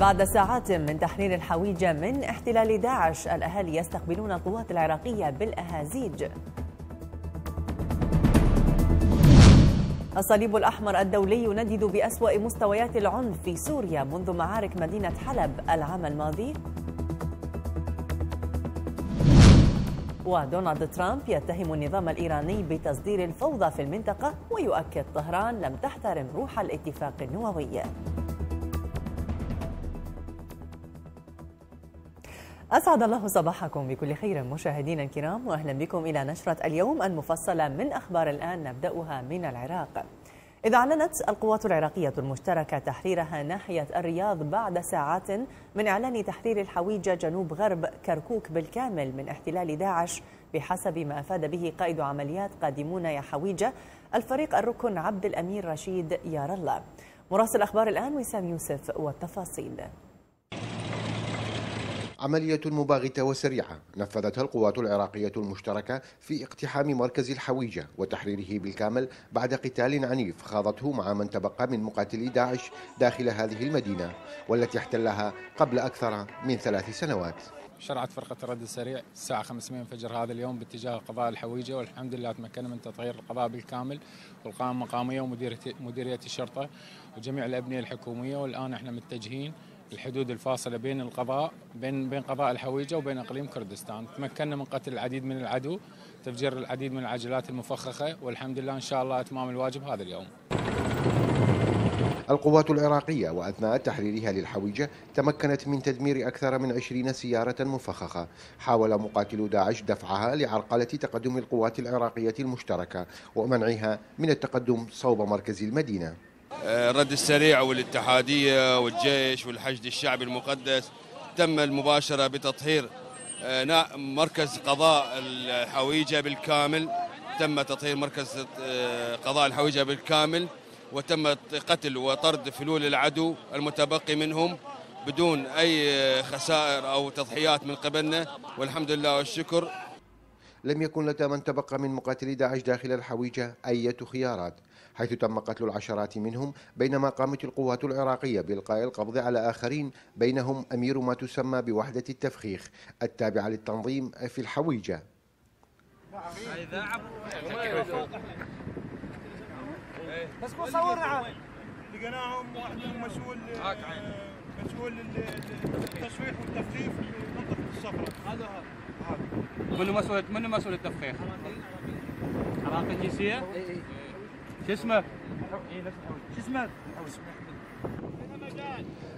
بعد ساعات من تحرير الحويجة من احتلال داعش الأهالي يستقبلون القوات العراقية بالأهازيج الصليب الأحمر الدولي يندد بأسوأ مستويات العنف في سوريا منذ معارك مدينة حلب العام الماضي ودونالد ترامب يتهم النظام الإيراني بتصدير الفوضى في المنطقة ويؤكد طهران لم تحترم روح الاتفاق النووي أسعد الله صباحكم بكل خير مشاهدينا الكرام وأهلا بكم إلى نشرة اليوم المفصلة من أخبار الآن نبدأها من العراق إذ أعلنت القوات العراقية المشتركة تحريرها ناحية الرياض بعد ساعات من إعلان تحرير الحويجة جنوب غرب كركوك بالكامل من احتلال داعش بحسب ما أفاد به قائد عمليات قادمون يا حويجة الفريق الركن عبد الأمير رشيد يار الله مراسل أخبار الآن وسام يوسف والتفاصيل عملية مباغتة وسريعة نفذتها القوات العراقية المشتركة في اقتحام مركز الحويجة وتحريره بالكامل بعد قتال عنيف خاضته مع من تبقى من مقاتلي داعش داخل هذه المدينة والتي احتلها قبل أكثر من ثلاث سنوات شرعت فرقة الرد السريع الساعة 500 فجر هذا اليوم باتجاه قضاء الحويجة والحمد لله تمكنا من تطهير القضاء بالكامل والقائمة المقامية ومديرية الشرطة وجميع الأبنية الحكومية والآن احنا متجهين الحدود الفاصلة بين القضاء بين بين قضاء الحويجة وبين إقليم كردستان تمكنا من قتل العديد من العدو تفجير العديد من العجلات المفخخة والحمد لله إن شاء الله إتمام الواجب هذا اليوم القوات العراقية وأثناء تحريرها للحويجة تمكنت من تدمير أكثر من 20 سيارة مفخخة حاول مقاتلو داعش دفعها لعرقلة تقدم القوات العراقية المشتركة ومنعها من التقدم صوب مركز المدينة آه، الرد السريع والاتحادية والجيش والحشد الشعبي المقدس تم المباشرة بتطهير آه، مركز قضاء الحويجة بالكامل تم تطهير مركز آه، قضاء الحويجة بالكامل وتم قتل وطرد فلول العدو المتبقي منهم بدون أي خسائر أو تضحيات من قبلنا والحمد لله والشكر لم يكن لدى من تبقى من مقاتلي داعش داخل الحويجة أي خيارات حيث تم قتل العشرات منهم بينما قامت القوات العراقية بإلقاء القبض على آخرين بينهم أمير ما تسمى بوحدة التفخيخ التابعة للتنظيم في الحويجة بس مو صورنا لقيناهم واحد مسؤول مسؤول التسويق والتفخيخ منطقة الصفراء هذا هذا منو مسؤول منو مسؤول التفخيخ؟ عراقي الجنسية؟ شو اسمك؟ شو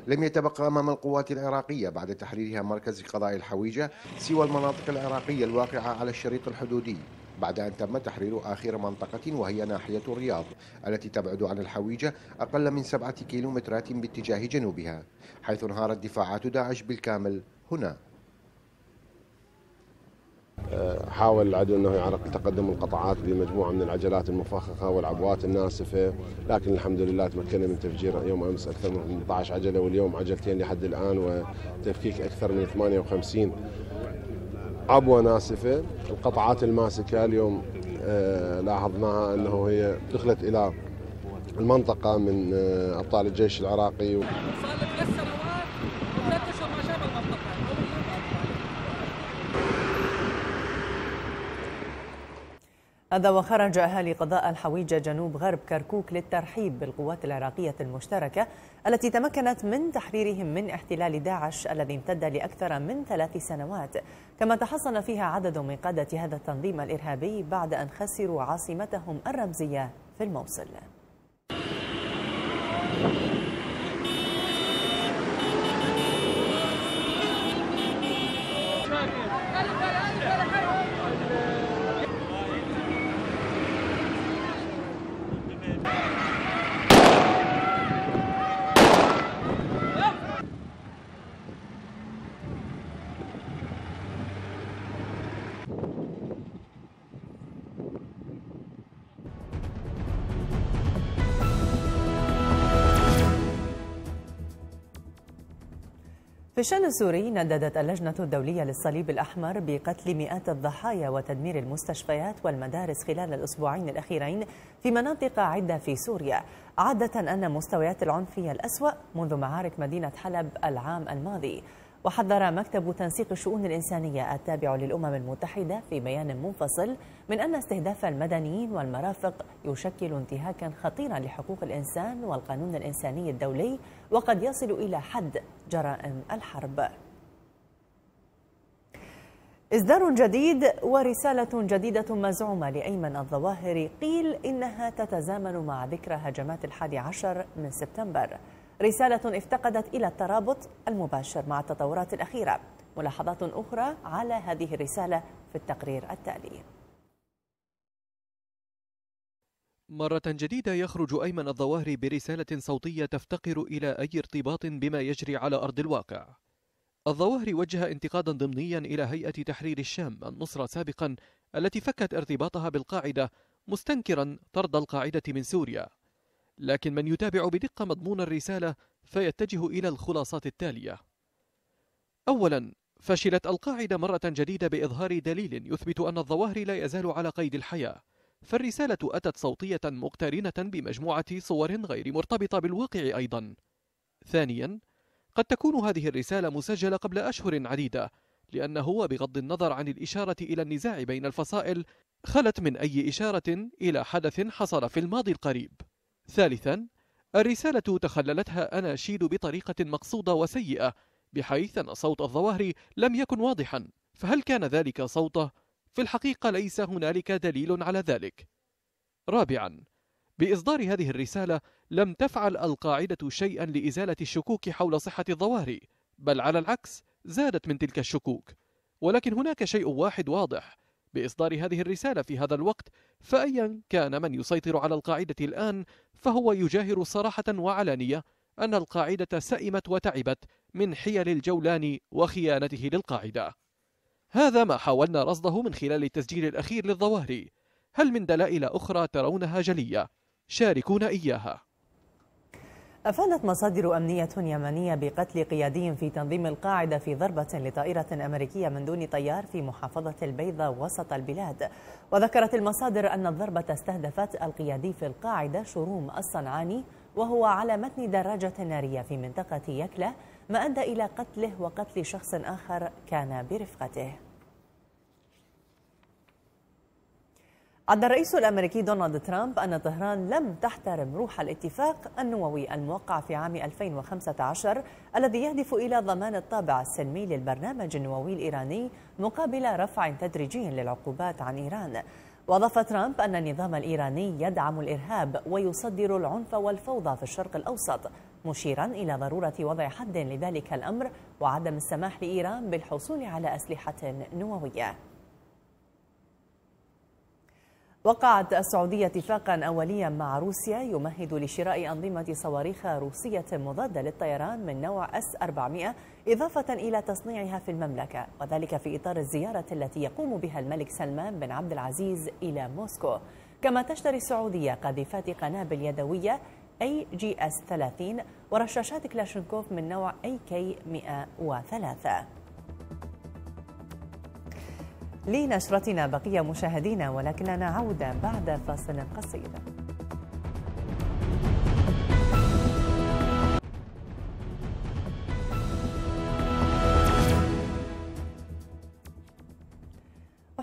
لم يتبقى أمام القوات العراقية بعد تحريرها مركز قضاء الحويجة سوى المناطق العراقية الواقعة على الشريط الحدودي بعد أن تم تحرير آخر منطقة وهي ناحية الرياض التي تبعد عن الحويجة أقل من سبعة كيلومترات باتجاه جنوبها حيث انهارت دفاعات داعش بالكامل هنا حاول العدو انه يعرق تقدم القطعات بمجموعه من العجلات المفخخه والعبوات الناسفه لكن الحمد لله تمكنا من تفجير يوم امس اكثر من 18 عجله واليوم عجلتين لحد الان وتفكيك اكثر من 58 عبوه ناسفه القطعات الماسكه اليوم آه، لاحظناها انه هي دخلت الى المنطقه من آه، ابطال الجيش العراقي هذا وخرج أهالي قضاء الحويجة جنوب غرب كركوك للترحيب بالقوات العراقية المشتركة التي تمكنت من تحريرهم من احتلال داعش الذي امتد لأكثر من ثلاث سنوات كما تحصن فيها عدد من قادة هذا التنظيم الإرهابي بعد أن خسروا عاصمتهم الرمزية في الموصل في الشأن السوري نددت اللجنة الدولية للصليب الأحمر بقتل مئات الضحايا وتدمير المستشفيات والمدارس خلال الأسبوعين الأخيرين في مناطق عدة في سوريا عادة أن مستويات العنف هي الأسوأ منذ معارك مدينة حلب العام الماضي وحذر مكتب تنسيق الشؤون الإنسانية التابع للأمم المتحدة في بيان منفصل من أن استهداف المدنيين والمرافق يشكل انتهاكا خطيرا لحقوق الإنسان والقانون الإنساني الدولي وقد يصل إلى حد جرائم الحرب إصدار جديد ورسالة جديدة مزعومة لأيمن الظواهر قيل إنها تتزامن مع ذكرى هجمات الحادي عشر من سبتمبر رسالة افتقدت إلى الترابط المباشر مع التطورات الأخيرة ملاحظات أخرى على هذه الرسالة في التقرير التالي مرة جديدة يخرج أيمن الظواهري برسالة صوتية تفتقر إلى أي ارتباط بما يجري على أرض الواقع الظواهري وجه انتقادا ضمنيا إلى هيئة تحرير الشام النصرة سابقا التي فكت ارتباطها بالقاعدة مستنكرا طرد القاعدة من سوريا لكن من يتابع بدقة مضمون الرسالة فيتجه إلى الخلاصات التالية أولا فشلت القاعدة مرة جديدة بإظهار دليل يثبت أن الظواهري لا يزال على قيد الحياة فالرسالة أتت صوتية مقترنة بمجموعة صور غير مرتبطة بالواقع أيضا ثانيا قد تكون هذه الرسالة مسجلة قبل أشهر عديدة لأنه بغض النظر عن الإشارة إلى النزاع بين الفصائل خلت من أي إشارة إلى حدث حصل في الماضي القريب ثالثا الرسالة تخللتها أناشيد بطريقة مقصودة وسيئة بحيث أن صوت الظواهر لم يكن واضحا فهل كان ذلك صوته في الحقيقة ليس هنالك دليل على ذلك رابعا بإصدار هذه الرسالة لم تفعل القاعدة شيئا لإزالة الشكوك حول صحة الظواهري بل على العكس زادت من تلك الشكوك ولكن هناك شيء واحد واضح بإصدار هذه الرسالة في هذا الوقت فأيا كان من يسيطر على القاعدة الآن فهو يجاهر صراحة وعلانية أن القاعدة سئمت وتعبت من حيل الجولان وخيانته للقاعدة هذا ما حاولنا رصده من خلال التسجيل الأخير للظواهري هل من دلائل أخرى ترونها جلية؟ شاركونا إياها أفادت مصادر أمنية يمنية بقتل قيادي في تنظيم القاعدة في ضربة لطائرة أمريكية من دون طيار في محافظة البيضة وسط البلاد وذكرت المصادر أن الضربة استهدفت القيادي في القاعدة شروم الصنعاني وهو على متن دراجة نارية في منطقة يكلة ما أدى إلى قتله وقتل شخص آخر كان برفقته عد الرئيس الأمريكي دونالد ترامب أن طهران لم تحترم روح الاتفاق النووي الموقع في عام 2015 الذي يهدف إلى ضمان الطابع السلمي للبرنامج النووي الإيراني مقابل رفع تدريجي للعقوبات عن إيران وأضاف ترامب أن النظام الإيراني يدعم الإرهاب ويصدر العنف والفوضى في الشرق الأوسط مشيرا إلى ضرورة وضع حد لذلك الأمر وعدم السماح لإيران بالحصول على أسلحة نووية وقعت السعودية اتفاقا أوليا مع روسيا يمهد لشراء أنظمة صواريخ روسية مضادة للطيران من نوع اس 400 إضافة إلى تصنيعها في المملكة وذلك في إطار الزيارة التي يقوم بها الملك سلمان بن عبد العزيز إلى موسكو كما تشتري السعودية قاذفات قنابل يدوية أي جي أس 30 ورشاشات كلاشنكوف من نوع أي كي 103 لنشرتنا بقية مشاهدينا ولكننا عودة بعد فاصل قصير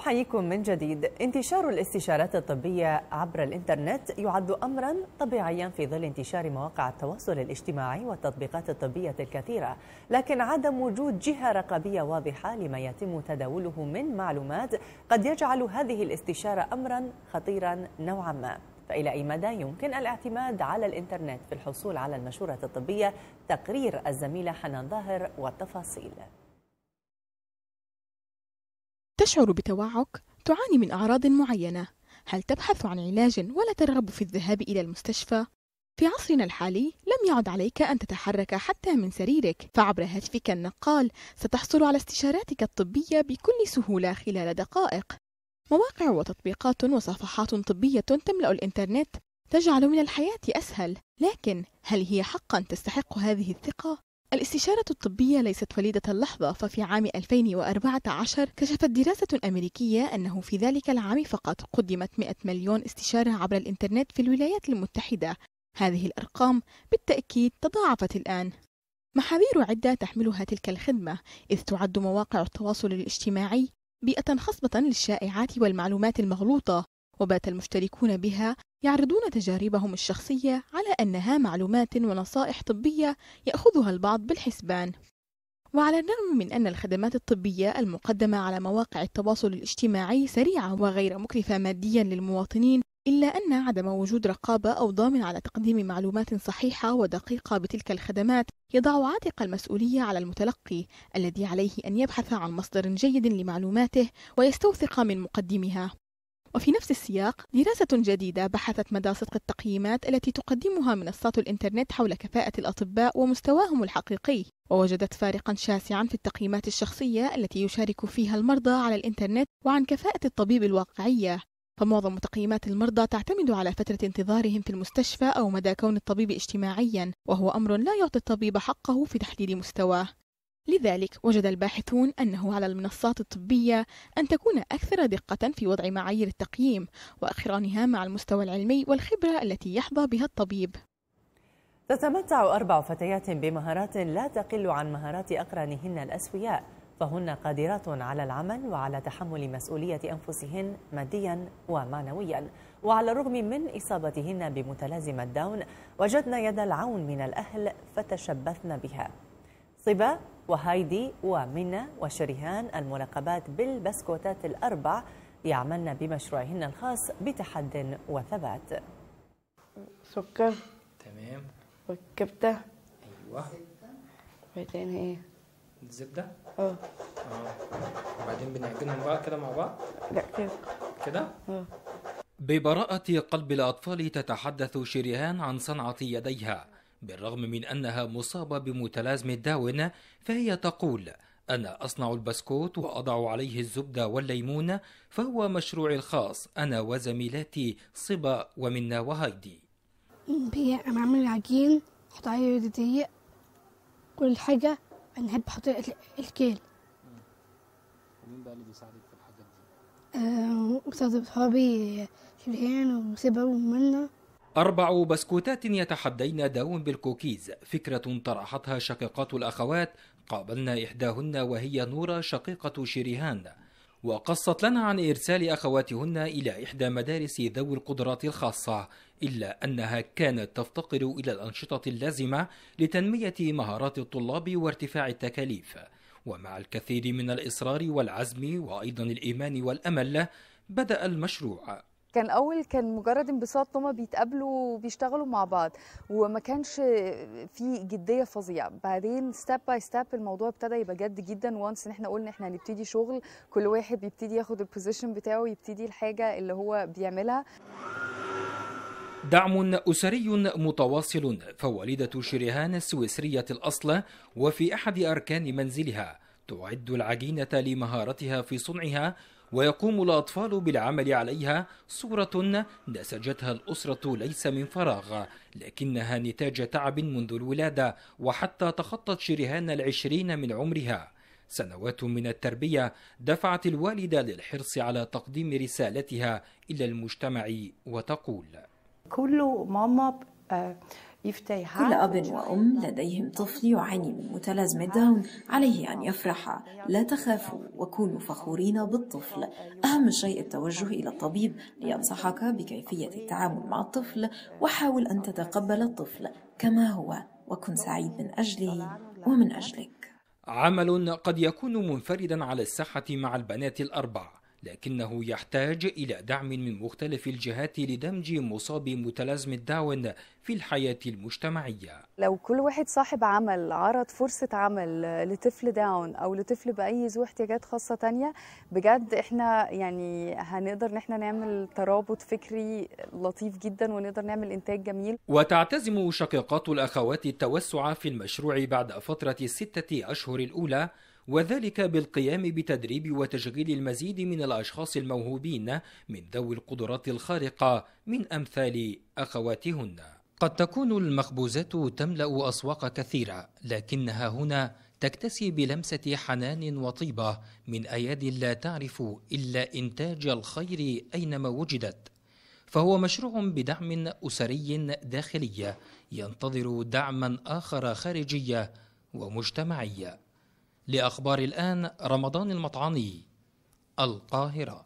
أحييكم من جديد انتشار الاستشارات الطبية عبر الإنترنت يعد أمرا طبيعيا في ظل انتشار مواقع التواصل الاجتماعي والتطبيقات الطبية الكثيرة لكن عدم وجود جهة رقابية واضحة لما يتم تداوله من معلومات قد يجعل هذه الاستشارة أمرا خطيرا نوعا ما فإلى أي مدى يمكن الاعتماد على الإنترنت في الحصول على المشورة الطبية تقرير الزميلة حنان ظاهر والتفاصيل تشعر بتوعك تعاني من أعراض معينة هل تبحث عن علاج ولا ترغب في الذهاب إلى المستشفى؟ في عصرنا الحالي لم يعد عليك أن تتحرك حتى من سريرك فعبر هاتفك النقال ستحصل على استشاراتك الطبية بكل سهولة خلال دقائق مواقع وتطبيقات وصفحات طبية تملأ الإنترنت تجعل من الحياة أسهل لكن هل هي حقا تستحق هذه الثقة؟ الاستشارة الطبية ليست وليدة اللحظة ففي عام 2014 كشفت دراسة أمريكية أنه في ذلك العام فقط قدمت 100 مليون استشارة عبر الإنترنت في الولايات المتحدة هذه الأرقام بالتأكيد تضاعفت الآن محاذير عدة تحملها تلك الخدمة إذ تعد مواقع التواصل الاجتماعي بيئة خصبة للشائعات والمعلومات المغلوطة وبات المشتركون بها يعرضون تجاربهم الشخصية على أنها معلومات ونصائح طبية يأخذها البعض بالحسبان وعلى الرغم من أن الخدمات الطبية المقدمة على مواقع التواصل الاجتماعي سريعة وغير مكلفة ماديا للمواطنين إلا أن عدم وجود رقابة أو ضامن على تقديم معلومات صحيحة ودقيقة بتلك الخدمات يضع عاتق المسؤولية على المتلقي الذي عليه أن يبحث عن مصدر جيد لمعلوماته ويستوثق من مقدمها وفي نفس السياق دراسة جديدة بحثت مدى صدق التقييمات التي تقدمها منصات الإنترنت حول كفاءة الأطباء ومستواهم الحقيقي ووجدت فارقا شاسعا في التقييمات الشخصية التي يشارك فيها المرضى على الإنترنت وعن كفاءة الطبيب الواقعية فمعظم تقييمات المرضى تعتمد على فترة انتظارهم في المستشفى أو مدى كون الطبيب اجتماعيا وهو أمر لا يعطي الطبيب حقه في تحديد مستواه لذلك وجد الباحثون أنه على المنصات الطبية أن تكون أكثر دقة في وضع معايير التقييم وأقرانها مع المستوى العلمي والخبرة التي يحظى بها الطبيب. تتمتع أربع فتيات بمهارات لا تقل عن مهارات أقرانهن الأسوياء، فهن قادرات على العمل وعلى تحمل مسؤولية أنفسهن ماديا ومعنويا، وعلى الرغم من إصابتهن بمتلازمة داون، وجدن يد العون من الأهل فتشبثن بها. صبا وهايدي ومنا وشريهان الملقبات بالبسكوتات الأربع يعملن بمشروعهن الخاص بتحد وثبات سكر تمام وكبتة أيوة بعدين إيه الزبدة اه, آه. وبعدين بنعجنهم بقى كده مع بعض لا كده كده اه ببراءة قلب الأطفال تتحدث شريهان عن صنعة يديها بالرغم من أنها مصابة بمتلازمة داون فهي تقول أنا أصنع البسكوت وأضع عليه الزبدة والليمون فهو مشروعي الخاص أنا وزميلاتي صبا ومنا وهايدي بعمل العجين أحط عليه دقيق كل حاجة أنا أحب أحط الكيل ومين بقى اللي بيساعدك في الحاجات دي؟ أه بصحابي شريان وسبا ومنى أربع بسكوتات يتحدين داون بالكوكيز فكرة طرحتها شقيقات الأخوات قابلنا إحداهن وهي نورا شقيقة شيريهان وقصت لنا عن إرسال أخواتهن إلى إحدى مدارس ذوي القدرات الخاصة إلا أنها كانت تفتقر إلى الأنشطة اللازمة لتنمية مهارات الطلاب وارتفاع التكاليف ومع الكثير من الإصرار والعزم وأيضا الإيمان والأمل بدأ المشروع كان اول كان مجرد انبساط هما بيتقابلوا وبيشتغلوا مع بعض وما كانش في جديه فظيعه بعدين ستيب باي ستيب الموضوع ابتدى يبقى جد جدا وانس ان احنا قلنا احنا هنبتدي شغل كل واحد بيبتدي ياخد البوزيشن بتاعه يبتدي الحاجه اللي هو بيعملها دعم أسري متواصل فوالدة شريهان السويسرية الأصل وفي أحد أركان منزلها تعد العجينة لمهارتها في صنعها ويقوم الأطفال بالعمل عليها صورة نسجتها الأسرة ليس من فراغ لكنها نتاج تعب منذ الولادة وحتى تخطت شرهان العشرين من عمرها سنوات من التربية دفعت الوالدة للحرص على تقديم رسالتها إلى المجتمع وتقول كل ماما آه، كل أب وأم لديهم طفل يعاني من متلازمة داون عليه أن يفرح لا تخافوا وكونوا فخورين بالطفل أهم شيء التوجه إلى الطبيب لينصحك بكيفية التعامل مع الطفل وحاول أن تتقبل الطفل كما هو وكن سعيد من أجله ومن أجلك عمل قد يكون منفردا على الساحة مع البنات الأربع لكنه يحتاج إلى دعم من مختلف الجهات لدمج مصاب متلازمة داون في الحياة المجتمعية لو كل واحد صاحب عمل عرض فرصة عمل لطفل داون أو لطفل بأي ذو احتياجات خاصة تانية بجد إحنا يعني هنقدر إن إحنا نعمل ترابط فكري لطيف جدا ونقدر نعمل إنتاج جميل وتعتزم شقيقات الأخوات التوسع في المشروع بعد فترة الستة أشهر الأولى وذلك بالقيام بتدريب وتشغيل المزيد من الأشخاص الموهوبين من ذوي القدرات الخارقة من أمثال أخواتهن. قد تكون المخبوزات تملأ أسواق كثيرة، لكنها هنا تكتسي بلمسة حنان وطيبة من أياد لا تعرف إلا إنتاج الخير أينما وجدت. فهو مشروع بدعم أسري داخلي ينتظر دعما آخر خارجي ومجتمعي لأخبار الآن رمضان المطعمي القاهرة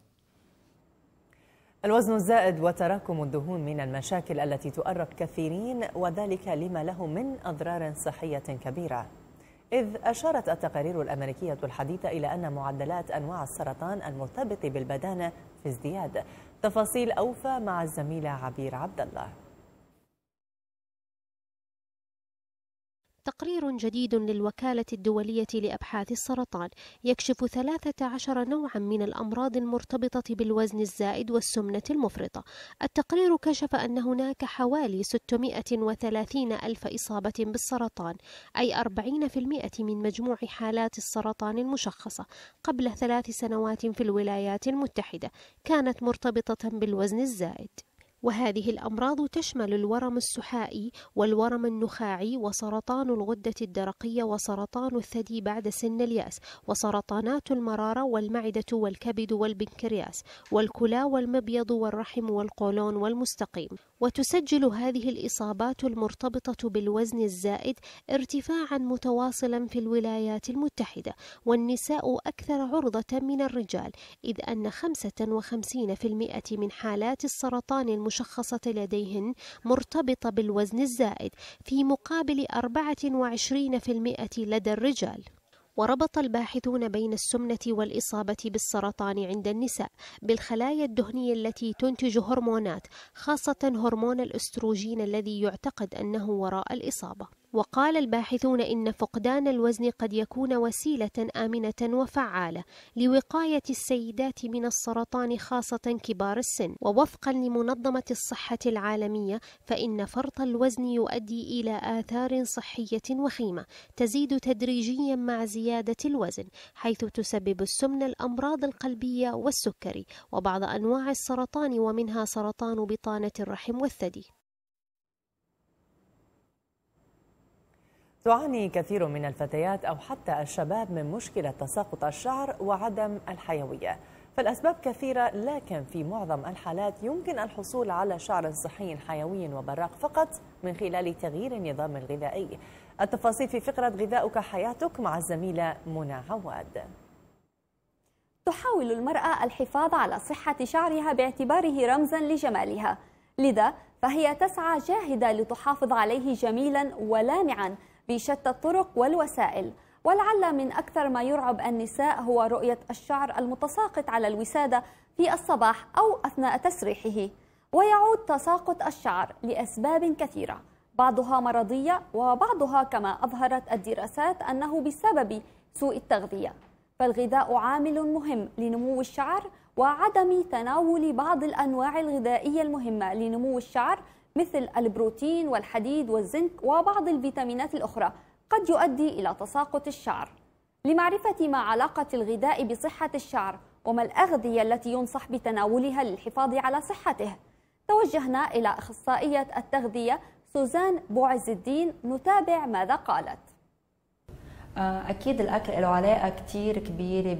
الوزن الزائد وتراكم الدهون من المشاكل التي تؤرق كثيرين وذلك لما له من أضرار صحية كبيرة إذ أشارت التقارير الأمريكية الحديثة إلى أن معدلات أنواع السرطان المرتبط بالبدانة في ازدياد تفاصيل أوفى مع الزميلة عبير عبد الله تقرير جديد للوكالة الدولية لأبحاث السرطان يكشف 13 نوعا من الأمراض المرتبطة بالوزن الزائد والسمنة المفرطة التقرير كشف أن هناك حوالي 630 ألف إصابة بالسرطان أي 40% من مجموع حالات السرطان المشخصة قبل ثلاث سنوات في الولايات المتحدة كانت مرتبطة بالوزن الزائد وهذه الأمراض تشمل الورم السحائي والورم النخاعي وسرطان الغدة الدرقية وسرطان الثدي بعد سن اليأس وسرطانات المرارة والمعدة والكبد والبنكرياس والكلى والمبيض والرحم والقولون والمستقيم وتسجل هذه الإصابات المرتبطة بالوزن الزائد ارتفاعا متواصلا في الولايات المتحدة والنساء أكثر عرضة من الرجال إذ أن 55% من حالات السرطان المشخصة لديهن مرتبطة بالوزن الزائد في مقابل 24% لدى الرجال وربط الباحثون بين السمنة والإصابة بالسرطان عند النساء بالخلايا الدهنية التي تنتج هرمونات خاصة هرمون الأستروجين الذي يعتقد أنه وراء الإصابة وقال الباحثون إن فقدان الوزن قد يكون وسيلة آمنة وفعالة لوقاية السيدات من السرطان خاصة كبار السن ووفقا لمنظمة الصحة العالمية فإن فرط الوزن يؤدي إلى آثار صحية وخيمة تزيد تدريجيا مع زيادة الوزن حيث تسبب السمنة الأمراض القلبية والسكري وبعض أنواع السرطان ومنها سرطان بطانة الرحم والثدي تعاني كثير من الفتيات أو حتى الشباب من مشكلة تساقط الشعر وعدم الحيوية فالأسباب كثيرة لكن في معظم الحالات يمكن الحصول على شعر صحي حيوي وبراق فقط من خلال تغيير النظام الغذائي التفاصيل في فقرة غذاؤك حياتك مع الزميلة منى عواد تحاول المرأة الحفاظ على صحة شعرها باعتباره رمزا لجمالها لذا فهي تسعى جاهدة لتحافظ عليه جميلا ولامعا بشتى الطرق والوسائل ولعل من أكثر ما يرعب النساء هو رؤية الشعر المتساقط على الوسادة في الصباح أو أثناء تسريحه ويعود تساقط الشعر لأسباب كثيرة بعضها مرضية وبعضها كما أظهرت الدراسات أنه بسبب سوء التغذية فالغذاء عامل مهم لنمو الشعر وعدم تناول بعض الأنواع الغذائية المهمة لنمو الشعر مثل البروتين والحديد والزنك وبعض الفيتامينات الأخرى قد يؤدي إلى تساقط الشعر لمعرفة ما علاقة الغذاء بصحة الشعر وما الأغذية التي ينصح بتناولها للحفاظ على صحته توجهنا إلى أخصائية التغذية سوزان بوعز الدين نتابع ماذا قالت آه، أكيد الأكل له علاقة كثير كبيرة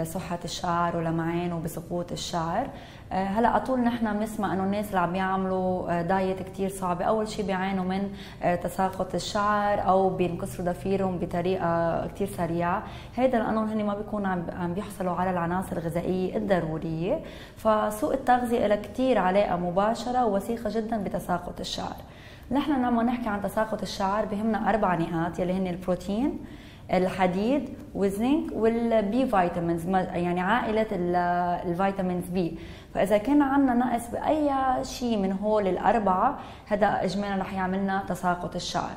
بصحة الشعر ولمعان وبسقوط الشعر آه، هلا على طول نحن بنسمع انه الناس اللي عم يعملوا آه، دايت كثير صعبه، اول شيء بيعانوا من تساقط الشعر او بينكسروا ضفيرهم بطريقه كثير سريعه، هذا لانه هن ما بيكونوا عم بيحصلوا على العناصر الغذائيه الضروريه، فسوء التغذيه له كثير علاقه مباشره ووثيقه جدا بتساقط الشعر. نحن لما نحكي عن تساقط الشعر بهمنا اربع نقاط يلي هن البروتين الحديد والزنك والبي فيتامينز يعني عائله الفيتامينز بي فاذا كان عندنا نقص باي شيء من هول الاربعه هذا اجمالا رح يعملنا تساقط الشعر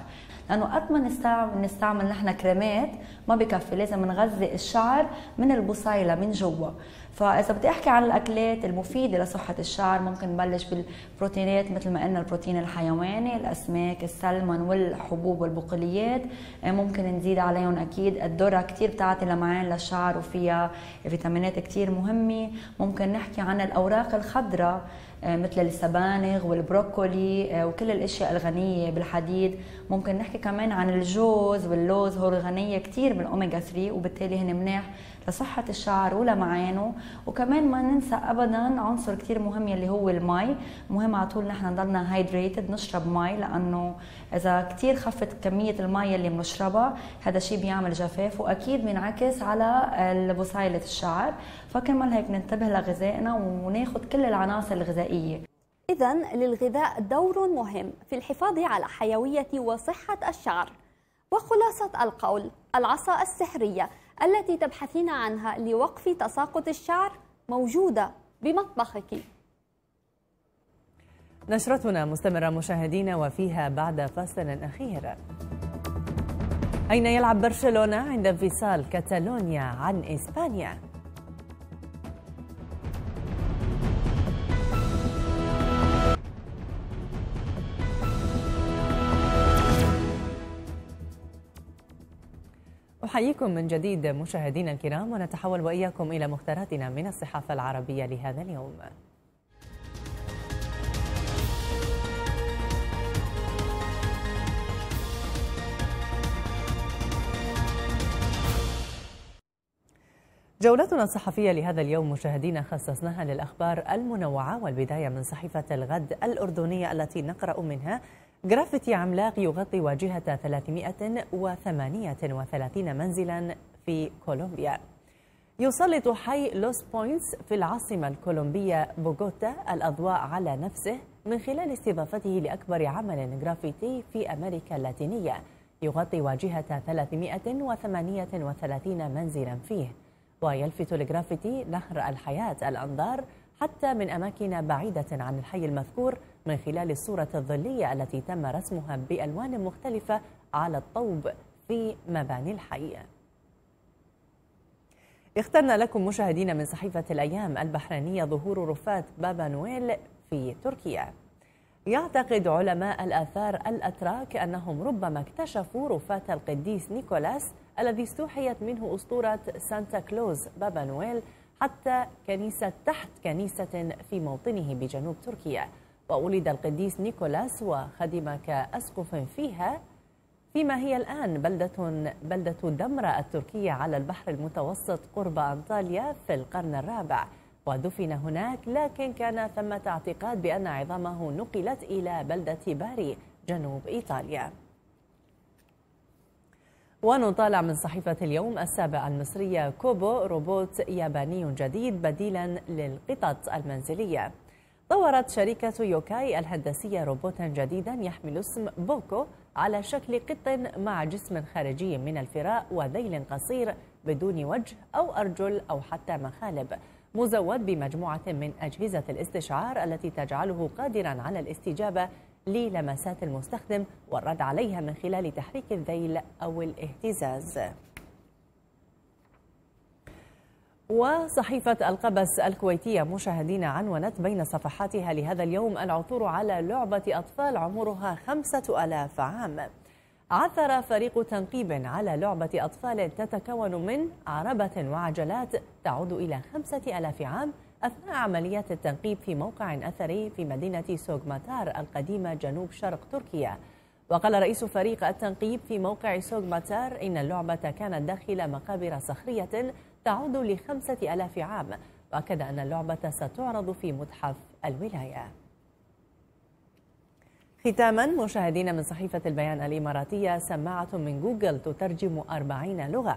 لانه قد ما نستعمل نستعمل نحن كريمات ما بكفي لازم نغذي الشعر من البصيله من جوا فاذا بدي احكي عن الاكلات المفيده لصحه الشعر ممكن نبلش بالبروتينات مثل ما قلنا البروتين الحيواني الاسماك السلمون والحبوب والبقوليات إيه، ممكن نزيد عليهم اكيد الذره كثير بتعطي لمعان للشعر وفيها فيتامينات كثير مهمه ممكن نحكي عن الاوراق الخضراء إيه، مثل السبانخ والبروكولي إيه، وكل الاشياء الغنيه بالحديد ممكن نحكي كمان عن الجوز واللوز هو غنيه كثير بالاوميجا 3 وبالتالي هن مناح لصحه الشعر ولمعانه وكمان ما ننسى ابدا عنصر كثير مهم يلي هو المي مهم على طول نحن نضلنا هايدريتد نشرب مي لانه اذا كثير خفت كميه المي اللي بنشربها هذا الشيء بيعمل جفاف واكيد بينعكس على بصيله الشعر فكمان هيك ننتبه لغذائنا وناخذ كل العناصر الغذائيه إذا للغذاء دور مهم في الحفاظ على حيوية وصحة الشعر وخلاصة القول العصا السحرية التي تبحثين عنها لوقف تساقط الشعر موجودة بمطبخك نشرتنا مستمرة مشاهدينا وفيها بعد فاصل أخير أين يلعب برشلونة عند انفصال كاتالونيا عن إسبانيا؟ أحييكم من جديد مشاهدينا الكرام ونتحول وإياكم إلى مختاراتنا من الصحافة العربية لهذا اليوم جولتنا الصحفية لهذا اليوم مشاهدينا خصصناها للأخبار المنوعة والبداية من صحيفة الغد الأردنية التي نقرأ منها جرافيتي عملاق يغطي واجهة 338 منزلا في كولومبيا يسلط حي لوس بوينتس في العاصمة الكولومبية بوغوتا الأضواء على نفسه من خلال استضافته لأكبر عمل جرافيتي في أمريكا اللاتينية يغطي واجهة 338 منزلا فيه ويلفت الجرافيتي نهر الحياة الأنظار حتى من أماكن بعيدة عن الحي المذكور من خلال الصورة الظلية التي تم رسمها بألوان مختلفة على الطوب في مباني الحي اخترنا لكم مشاهدين من صحيفة الأيام البحرينية ظهور رفات بابا نويل في تركيا يعتقد علماء الآثار الأتراك أنهم ربما اكتشفوا رفاة القديس نيكولاس الذي استوحيت منه أسطورة سانتا كلوز بابا نويل حتى كنيسة تحت كنيسة في موطنه بجنوب تركيا وولد القديس نيكولاس وخدم كأسقف فيها فيما هي الآن بلدة, بلدة دمرة التركية على البحر المتوسط قرب أنطاليا في القرن الرابع ودفن هناك لكن كان ثمة اعتقاد بأن عظامه نقلت إلى بلدة باري جنوب إيطاليا ونطالع من صحيفة اليوم السابع المصرية كوبو روبوت ياباني جديد بديلا للقطط المنزلية طورت شركة يوكاي الهندسية روبوتا جديدا يحمل اسم بوكو على شكل قط مع جسم خارجي من الفراء وذيل قصير بدون وجه أو أرجل أو حتى مخالب مزود بمجموعة من أجهزة الاستشعار التي تجعله قادرا على الاستجابة للمسات المستخدم والرد عليها من خلال تحريك الذيل أو الاهتزاز وصحيفة القبس الكويتية مشاهدين عنونت بين صفحاتها لهذا اليوم العثور على لعبة أطفال عمرها خمسة ألاف عام عثر فريق تنقيب على لعبة أطفال تتكون من عربة وعجلات تعود إلى خمسة ألاف عام أثناء عمليات التنقيب في موقع أثري في مدينة سوغماتار القديمة جنوب شرق تركيا وقال رئيس فريق التنقيب في موقع سوغماتار إن اللعبة كانت داخل مقابر صخرية تعود لخمسة ألاف عام وأكد أن اللعبة ستعرض في متحف الولاية ختاما مشاهدينا من صحيفة البيان الإماراتية سماعة من جوجل تترجم أربعين لغة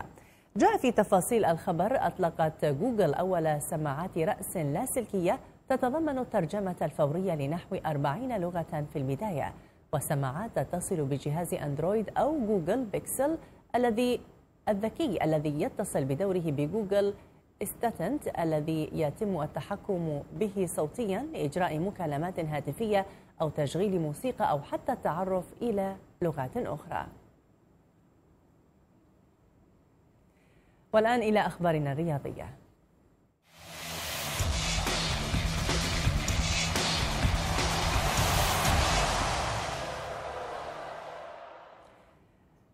جاء في تفاصيل الخبر أطلقت جوجل أول سماعات رأس لاسلكية تتضمن الترجمة الفورية لنحو 40 لغة في البداية وسماعات تصل بجهاز أندرويد أو جوجل بيكسل الذي الذكي الذي يتصل بدوره بجوجل استاتنت الذي يتم التحكم به صوتيا لإجراء مكالمات هاتفية أو تشغيل موسيقى أو حتى التعرف إلى لغات أخرى والآن إلى أخبارنا الرياضية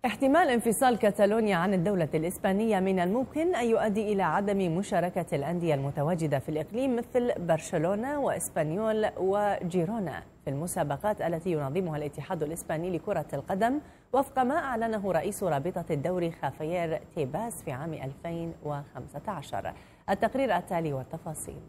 احتمال انفصال كاتالونيا عن الدولة الإسبانية من الممكن أن يؤدي إلى عدم مشاركة الأندية المتواجدة في الإقليم مثل برشلونة وإسبانيول وجيرونا في المسابقات التي ينظمها الاتحاد الإسباني لكرة القدم وفق ما أعلنه رئيس رابطة الدوري خافيير تيباس في عام 2015 التقرير التالي والتفاصيل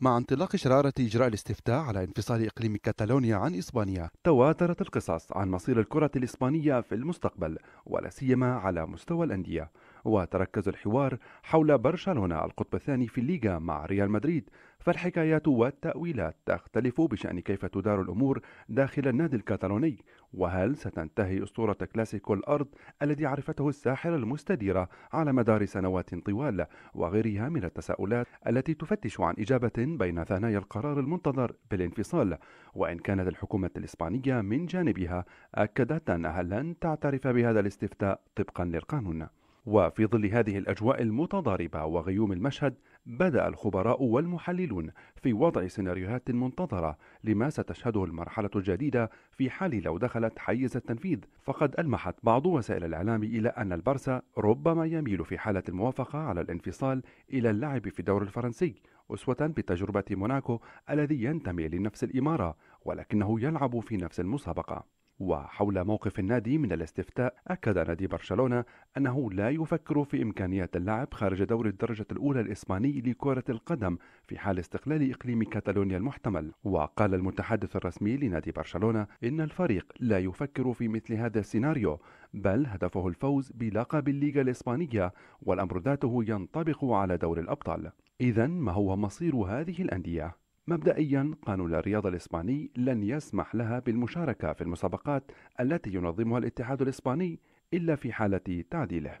مع انطلاق شرارة إجراء الاستفتاء على انفصال إقليم كاتالونيا عن إسبانيا تواترت القصص عن مصير الكرة الإسبانية في المستقبل ولا سيما على مستوى الأندية وتركز الحوار حول برشلونة القطب الثاني في الليغا مع ريال مدريد فالحكايات والتأويلات تختلف بشأن كيف تدار الأمور داخل النادي الكتالوني وهل ستنتهي أسطورة كلاسيكو الأرض الذي عرفته الساحرة المستديرة على مدار سنوات طوال وغيرها من التساؤلات التي تفتش عن إجابة بين ثنايا القرار المنتظر بالانفصال وإن كانت الحكومة الإسبانية من جانبها أكدت أنها لن تعترف بهذا الاستفتاء طبقا للقانون وفي ظل هذه الأجواء المتضاربة وغيوم المشهد بدأ الخبراء والمحللون في وضع سيناريوهات منتظرة لما ستشهده المرحلة الجديدة في حال لو دخلت حيز التنفيذ فقد ألمحت بعض وسائل الإعلام إلى أن البرسا ربما يميل في حالة الموافقة على الانفصال إلى اللعب في الدور الفرنسي أسوة بتجربة موناكو الذي ينتمي لنفس الإمارة ولكنه يلعب في نفس المسابقة وحول موقف النادي من الاستفتاء أكد نادي برشلونة أنه لا يفكر في إمكانية اللعب خارج دوري الدرجة الأولى الإسباني لكرة القدم في حال استقلال إقليم كاتالونيا المحتمل وقال المتحدث الرسمي لنادي برشلونة إن الفريق لا يفكر في مثل هذا السيناريو بل هدفه الفوز بلقب الليغا الإسبانية والأمر ذاته ينطبق على دور الأبطال إذا ما هو مصير هذه الأندية؟ مبدئيا قانون الرياضة الإسباني لن يسمح لها بالمشاركة في المسابقات التي ينظمها الاتحاد الإسباني إلا في حالة تعديله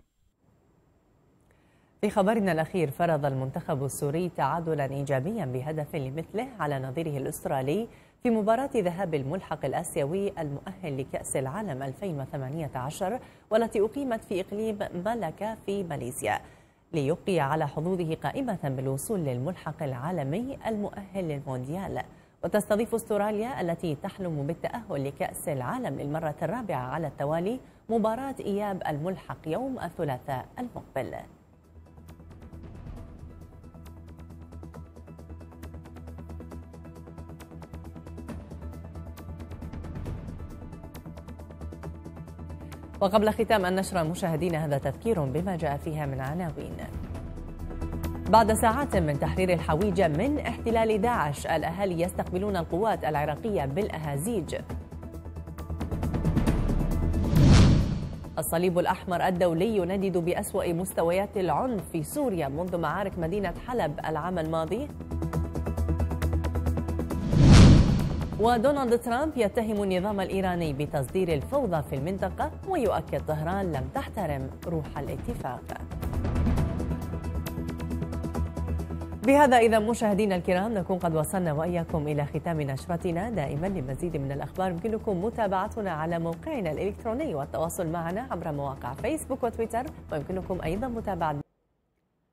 في خبرنا الأخير فرض المنتخب السوري تعادلا إيجابيا بهدف لمثله على نظيره الأسترالي في مباراة ذهاب الملحق الآسيوي المؤهل لكأس العالم 2018 والتي أقيمت في إقليم ملكة في ماليزيا ليبقي على حظوظه قائمة بالوصول للملحق العالمي المؤهل للمونديال وتستضيف استراليا التي تحلم بالتأهل لكأس العالم للمرة الرابعة على التوالي مباراة إياب الملحق يوم الثلاثاء المقبل وقبل ختام النشرة مشاهدينا هذا تذكير بما جاء فيها من عناوين بعد ساعات من تحرير الحويجة من احتلال داعش الأهالي يستقبلون القوات العراقية بالأهازيج الصليب الأحمر الدولي يندد بأسوأ مستويات العنف في سوريا منذ معارك مدينة حلب العام الماضي ودونالد ترامب يتهم النظام الإيراني بتصدير الفوضى في المنطقة ويؤكد طهران لم تحترم روح الاتفاق بهذا إذا مشاهدينا الكرام نكون قد وصلنا وإياكم إلى ختام نشرتنا دائما لمزيد من الأخبار يمكنكم متابعتنا على موقعنا الإلكتروني والتواصل معنا عبر مواقع فيسبوك وتويتر ويمكنكم أيضا متابعة